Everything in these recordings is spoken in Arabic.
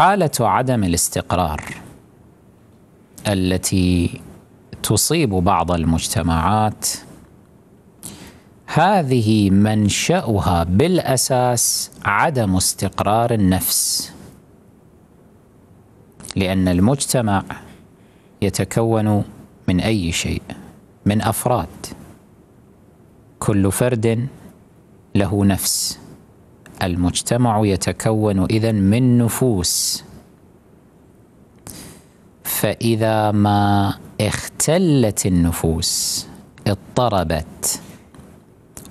حاله عدم الاستقرار التي تصيب بعض المجتمعات هذه منشاها بالاساس عدم استقرار النفس لان المجتمع يتكون من اي شيء من افراد كل فرد له نفس المجتمع يتكون إذا من نفوس فإذا ما اختلت النفوس اضطربت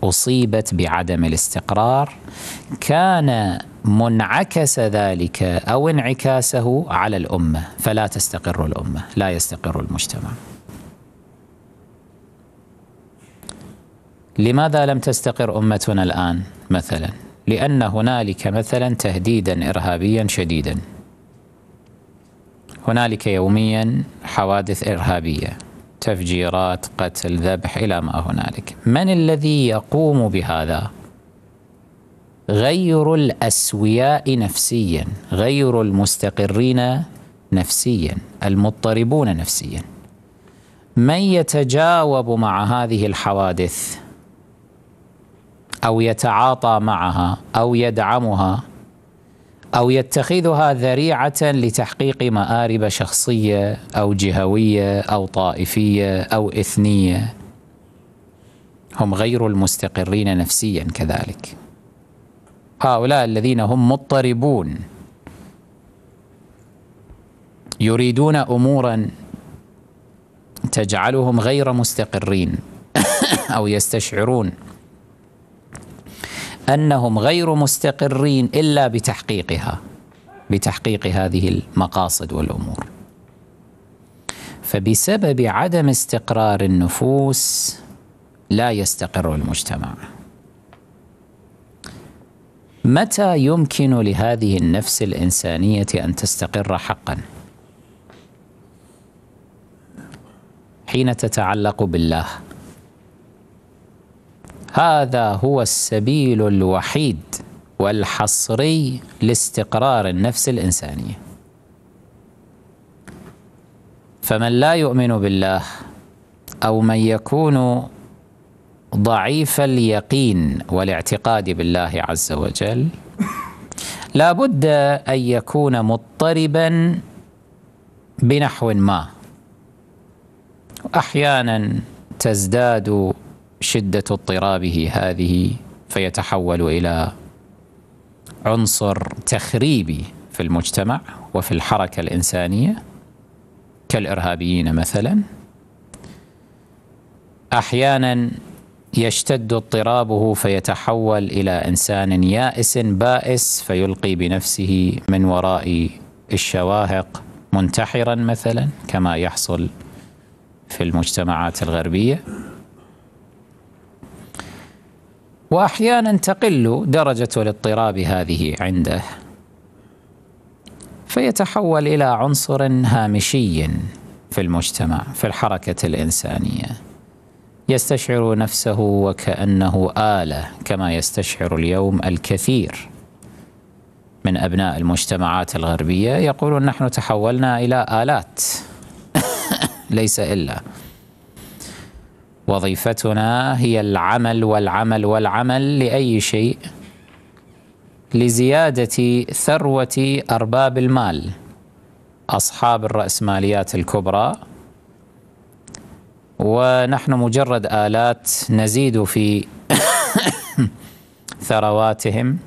أصيبت بعدم الاستقرار كان منعكس ذلك أو انعكاسه على الأمة فلا تستقر الأمة لا يستقر المجتمع لماذا لم تستقر أمتنا الآن مثلاً؟ لأن هنالك مثلا تهديدا إرهابيا شديدا هنالك يوميا حوادث إرهابية تفجيرات قتل ذبح إلى ما هنالك من الذي يقوم بهذا؟ غير الأسوياء نفسيا غير المستقرين نفسيا المضطربون نفسيا من يتجاوب مع هذه الحوادث او يتعاطى معها او يدعمها او يتخذها ذريعه لتحقيق مارب شخصيه او جهويه او طائفيه او اثنيه هم غير المستقرين نفسيا كذلك هؤلاء الذين هم مضطربون يريدون امورا تجعلهم غير مستقرين او يستشعرون انهم غير مستقرين الا بتحقيقها بتحقيق هذه المقاصد والامور فبسبب عدم استقرار النفوس لا يستقر المجتمع متى يمكن لهذه النفس الانسانيه ان تستقر حقا حين تتعلق بالله هذا هو السبيل الوحيد والحصري لاستقرار النفس الإنسانية فمن لا يؤمن بالله أو من يكون ضعيف اليقين والاعتقاد بالله عز وجل لا بد أن يكون مضطربا بنحو ما أحيانا تزداد شده اضطرابه هذه فيتحول الى عنصر تخريبي في المجتمع وفي الحركه الانسانيه كالارهابيين مثلا احيانا يشتد اضطرابه فيتحول الى انسان يائس بائس فيلقي بنفسه من وراء الشواهق منتحرا مثلا كما يحصل في المجتمعات الغربيه واحيانا تقل درجه الاضطراب هذه عنده فيتحول الى عنصر هامشي في المجتمع في الحركه الانسانيه يستشعر نفسه وكانه اله كما يستشعر اليوم الكثير من ابناء المجتمعات الغربيه يقولون نحن تحولنا الى الات ليس الا وظيفتنا هي العمل والعمل والعمل لأي شيء لزيادة ثروة أرباب المال أصحاب الرأسماليات الكبرى ونحن مجرد آلات نزيد في ثرواتهم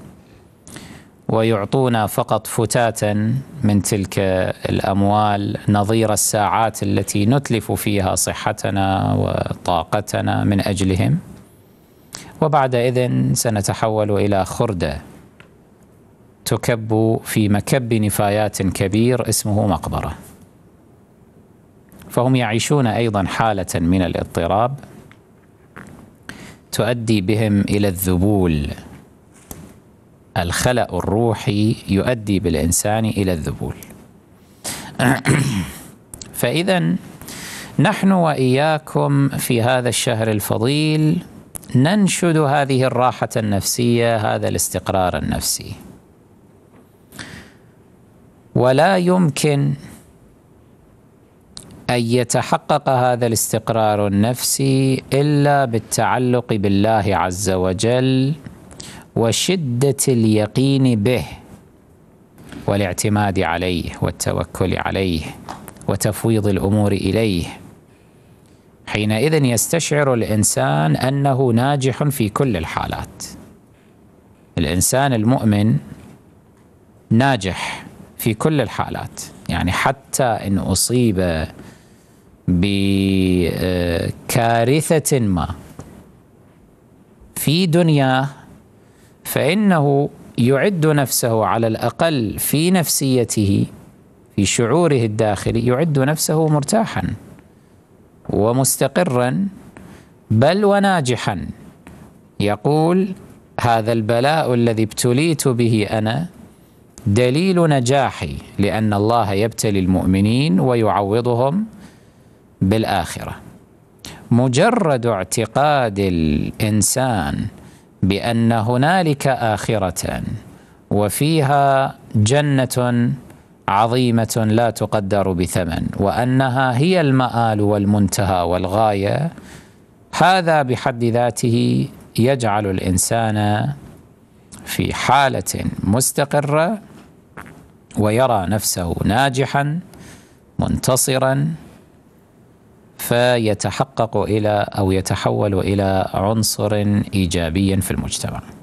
ويعطونا فقط فتاتا من تلك الاموال نظير الساعات التي نتلف فيها صحتنا وطاقتنا من اجلهم وبعد اذن سنتحول الى خرده تكب في مكب نفايات كبير اسمه مقبره فهم يعيشون ايضا حاله من الاضطراب تؤدي بهم الى الذبول الخلأ الروحي يؤدي بالإنسان إلى الذبول فإذا نحن وإياكم في هذا الشهر الفضيل ننشد هذه الراحة النفسية هذا الاستقرار النفسي ولا يمكن أن يتحقق هذا الاستقرار النفسي إلا بالتعلق بالله عز وجل وشدة اليقين به والاعتماد عليه والتوكل عليه وتفويض الأمور إليه حينئذ يستشعر الإنسان أنه ناجح في كل الحالات الإنسان المؤمن ناجح في كل الحالات يعني حتى إن أصيب بكارثة آه، ما في دنياه فانه يعد نفسه على الاقل في نفسيته في شعوره الداخلي يعد نفسه مرتاحا ومستقرا بل وناجحا يقول هذا البلاء الذي ابتليت به انا دليل نجاحي لان الله يبتلي المؤمنين ويعوضهم بالاخره مجرد اعتقاد الانسان بأن هنالك آخرة وفيها جنة عظيمة لا تقدر بثمن وأنها هي المآل والمنتهى والغاية هذا بحد ذاته يجعل الإنسان في حالة مستقرة ويرى نفسه ناجحا منتصرا فيتحقق الى او يتحول الى عنصر ايجابي في المجتمع